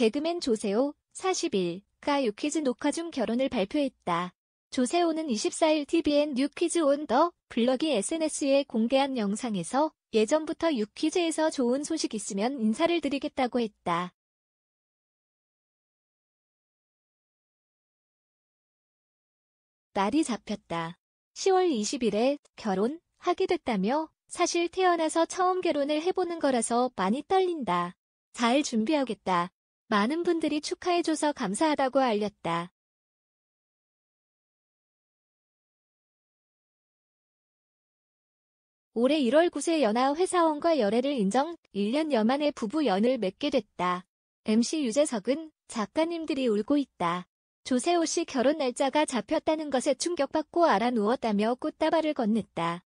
개그맨 조세호 40일가 유퀴즈 녹화 중 결혼을 발표했다. 조세호는 24일 TVN 뉴퀴즈 온 더 블럭이 SNS에 공개한 영상에서 예전부터 유퀴즈에서 좋은 소식 있으면 인사를 드리겠다고 했다. 날이 잡혔다. 10월 20일에 결혼하게 됐다며 사실 태어나서 처음 결혼을 해보는 거라서 많이 떨린다. 잘 준비하겠다. 많은 분들이 축하해줘서 감사하다고 알렸다. 올해 1월 9세 연하 회사원과 열애를 인정, 1년여 만의 부부 연을 맺게 됐다. MC 유재석은 작가님들이 울고 있다. 조세호 씨 결혼 날짜가 잡혔다는 것에 충격받고 알아 누웠다며 꽃다발을 건넸다.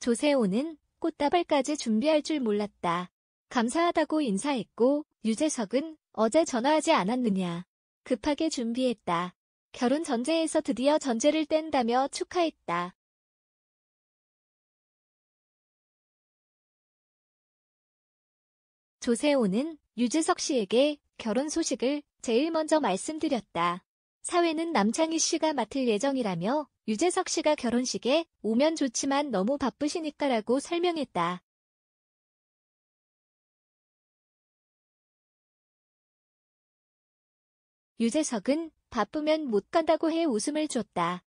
조세호는 꽃다발까지 준비할 줄 몰랐다. 감사하다고 인사했고 유재석은 어제 전화하지 않았느냐. 급하게 준비했다. 결혼 전제에서 드디어 전제를 뗀다며 축하했다. 조세호는 유재석 씨에게 결혼 소식을 제일 먼저 말씀드렸다. 사회는 남창희 씨가 맡을 예정이라며 유재석 씨가 결혼식에 오면 좋지만 너무 바쁘시니까라고 설명했다. 유재석은 바쁘면 못 간다고 해 웃음을 줬다.